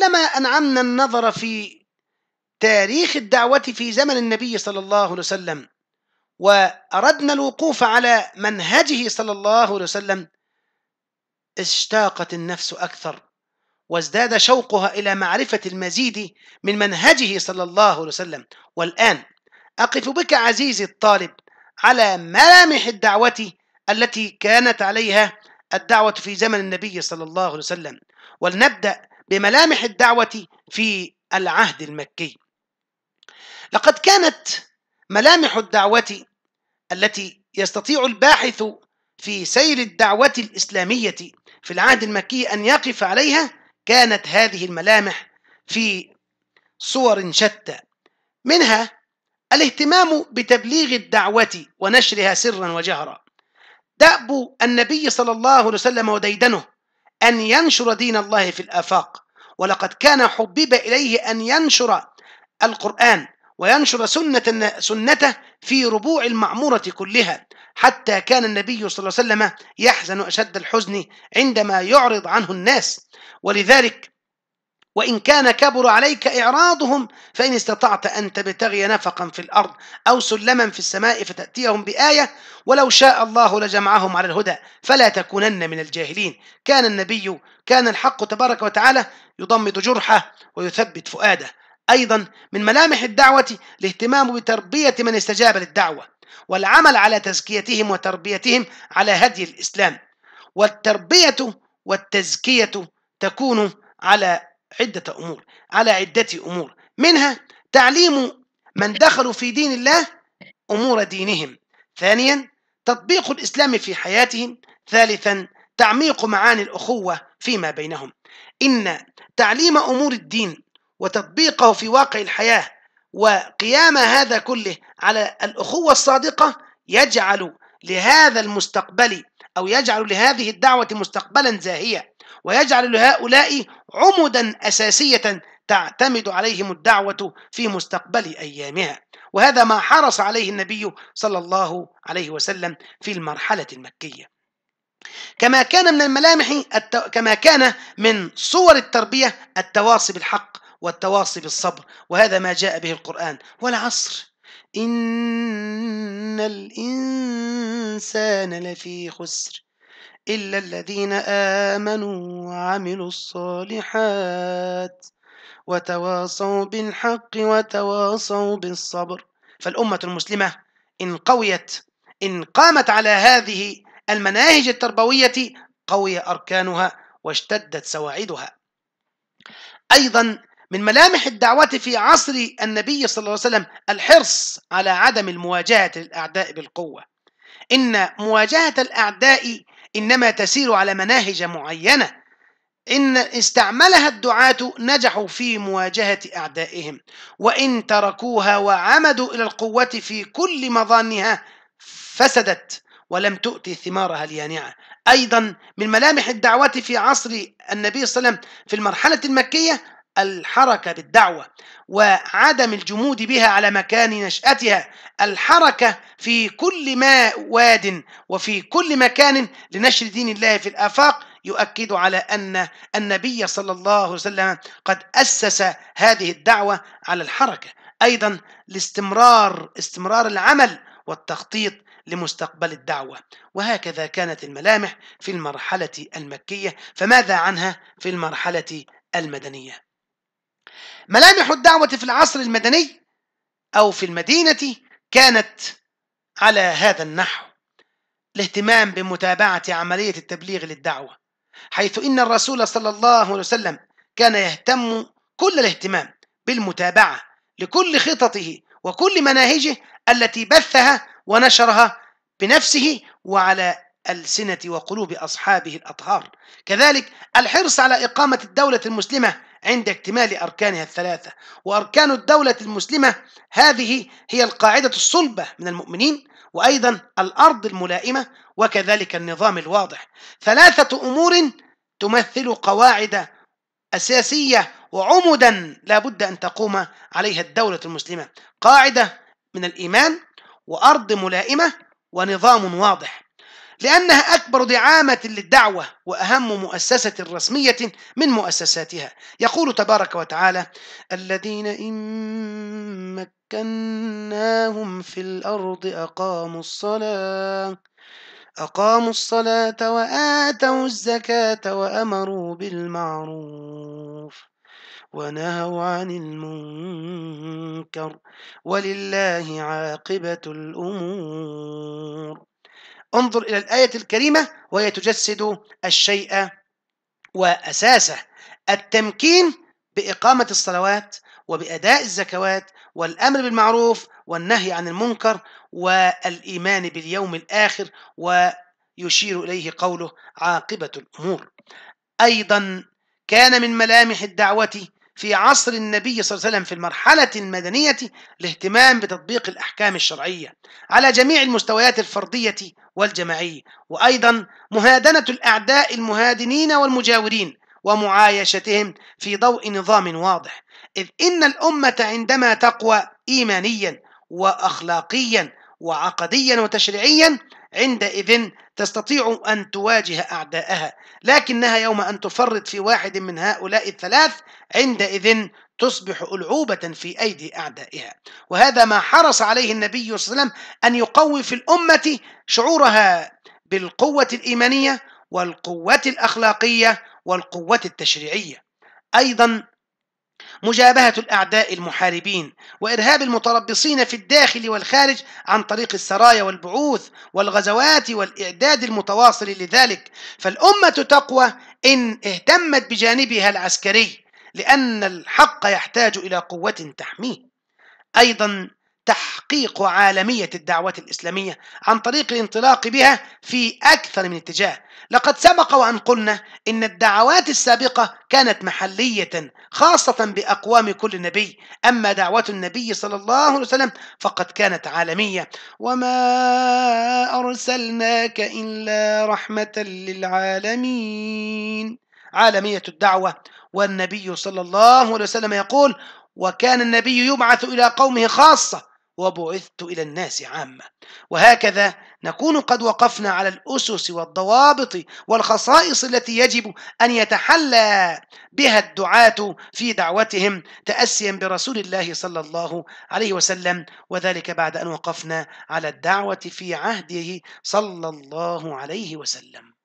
كلما أنعمنا النظر في تاريخ الدعوة في زمن النبي صلى الله عليه وسلم وأردنا الوقوف على منهجه صلى الله عليه وسلم اشتاقت النفس أكثر وازداد شوقها إلى معرفة المزيد من منهجه صلى الله عليه وسلم والآن أقف بك عزيزي الطالب على ملامح الدعوة التي كانت عليها الدعوة في زمن النبي صلى الله عليه وسلم ولنبدأ بملامح الدعوة في العهد المكي لقد كانت ملامح الدعوة التي يستطيع الباحث في سير الدعوة الإسلامية في العهد المكي أن يقف عليها كانت هذه الملامح في صور شتى منها الاهتمام بتبليغ الدعوة ونشرها سرا وجهرا دأب النبي صلى الله عليه وسلم وديدنه أن ينشر دين الله في الآفاق ولقد كان حبب إليه أن ينشر القرآن وينشر سنة سنته في ربوع المعمورة كلها حتى كان النبي صلى الله عليه وسلم يحزن أشد الحزن عندما يعرض عنه الناس ولذلك وإن كان كبر عليك إعراضهم فإن استطعت أن تبتغي نفقا في الأرض أو سلما في السماء فتأتيهم بآية ولو شاء الله لجمعهم على الهدى فلا تكونن من الجاهلين كان النبي كان الحق تبارك وتعالى يضمد جرحه ويثبت فؤاده أيضا من ملامح الدعوة الاهتمام بتربية من استجاب للدعوة والعمل على تزكيتهم وتربيتهم على هدي الإسلام والتربية والتزكية تكون على عدة أمور على عدة أمور منها تعليم من دخلوا في دين الله أمور دينهم ثانيا تطبيق الإسلام في حياتهم ثالثا تعميق معاني الأخوة فيما بينهم إن تعليم أمور الدين وتطبيقه في واقع الحياة وقيام هذا كله على الأخوة الصادقة يجعل لهذا المستقبل أو يجعل لهذه الدعوة مستقبلا زاهيا ويجعل لهؤلاء عمدا أساسية تعتمد عليهم الدعوة في مستقبل أيامها وهذا ما حرص عليه النبي صلى الله عليه وسلم في المرحلة المكية كما كان من الملامح التو... كما كان من صور التربية التواصي بالحق والتواصي بالصبر وهذا ما جاء به القرآن والعصر إن الإنسان لفي خسر إلا الذين آمنوا وعملوا الصالحات وتواصوا بالحق وتواصوا بالصبر فالأمة المسلمة إن قويت إن قامت على هذه المناهج التربوية قوي أركانها واشتدت سواعدها أيضا من ملامح الدعوة في عصر النبي صلى الله عليه وسلم الحرص على عدم المواجهة للأعداء بالقوة إن مواجهة الأعداء إنما تسير على مناهج معينة إن استعملها الدعاة نجحوا في مواجهة أعدائهم وإن تركوها وعمدوا إلى القوة في كل مظانها فسدت ولم تؤتي ثمارها اليانعة أيضا من ملامح الدعوة في عصر النبي صلى الله عليه وسلم في المرحلة المكية الحركة بالدعوة وعدم الجمود بها على مكان نشأتها الحركة في كل ما واد وفي كل مكان لنشر دين الله في الآفاق يؤكد على أن النبي صلى الله عليه وسلم قد أسس هذه الدعوة على الحركة أيضا لاستمرار استمرار العمل والتخطيط لمستقبل الدعوة وهكذا كانت الملامح في المرحلة المكية فماذا عنها في المرحلة المدنية ملامح الدعوة في العصر المدني أو في المدينة كانت على هذا النحو الاهتمام بمتابعة عملية التبليغ للدعوة حيث إن الرسول صلى الله عليه وسلم كان يهتم كل الاهتمام بالمتابعة لكل خططه وكل مناهجه التي بثها ونشرها بنفسه وعلى ألسنة وقلوب أصحابه الأطهار كذلك الحرص على إقامة الدولة المسلمة عند اكتمال أركانها الثلاثة وأركان الدولة المسلمة هذه هي القاعدة الصلبة من المؤمنين وأيضا الأرض الملائمة وكذلك النظام الواضح ثلاثة أمور تمثل قواعد أساسية وعمدا لا بد أن تقوم عليها الدولة المسلمة قاعدة من الإيمان وأرض ملائمة ونظام واضح لأنها أكبر دعامة للدعوة وأهم مؤسسة رسمية من مؤسساتها يقول تبارك وتعالى الذين إن مكناهم في الأرض أقاموا الصلاة أقاموا الصلاة وآتوا الزكاة وأمروا بالمعروف ونهوا عن المنكر ولله عاقبة الأمور انظر إلى الآية الكريمة وهي تجسد الشيء وأساسه التمكين بإقامة الصلوات وبأداء الزكوات والأمر بالمعروف والنهي عن المنكر والإيمان باليوم الآخر ويشير إليه قوله عاقبة الأمور أيضا كان من ملامح الدعوة في عصر النبي صلى الله عليه وسلم في المرحلة المدنية الاهتمام بتطبيق الأحكام الشرعية على جميع المستويات الفردية والجماعية وأيضا مهادنة الأعداء المهادنين والمجاورين ومعايشتهم في ضوء نظام واضح إذ إن الأمة عندما تقوى إيمانيا وأخلاقيا وعقديا وتشريعيا عندئذ تستطيع أن تواجه أعداءها لكنها يوم أن تفرط في واحد من هؤلاء الثلاث عندئذ تصبح ألعوبة في أيدي أعدائها وهذا ما حرص عليه النبي صلى الله عليه وسلم أن يقوي في الأمة شعورها بالقوة الإيمانية والقوة الأخلاقية والقوة التشريعية أيضا مجابهة الأعداء المحاربين وإرهاب المتربصين في الداخل والخارج عن طريق السرايا والبعوث والغزوات والإعداد المتواصل لذلك فالأمة تقوى إن اهتمت بجانبها العسكري لأن الحق يحتاج إلى قوة تحميه أيضا تح تحقيق عالمية الدعوة الإسلامية عن طريق الانطلاق بها في أكثر من اتجاه لقد سبق وأن قلنا إن الدعوات السابقة كانت محلية خاصة بأقوام كل نبي أما دعوة النبي صلى الله عليه وسلم فقد كانت عالمية وما أرسلناك إلا رحمة للعالمين عالمية الدعوة والنبي صلى الله عليه وسلم يقول وكان النبي يبعث إلى قومه خاصة وبعثت إلى الناس عامة وهكذا نكون قد وقفنا على الأسس والضوابط والخصائص التي يجب أن يتحلى بها الدعاة في دعوتهم تأسيا برسول الله صلى الله عليه وسلم وذلك بعد أن وقفنا على الدعوة في عهده صلى الله عليه وسلم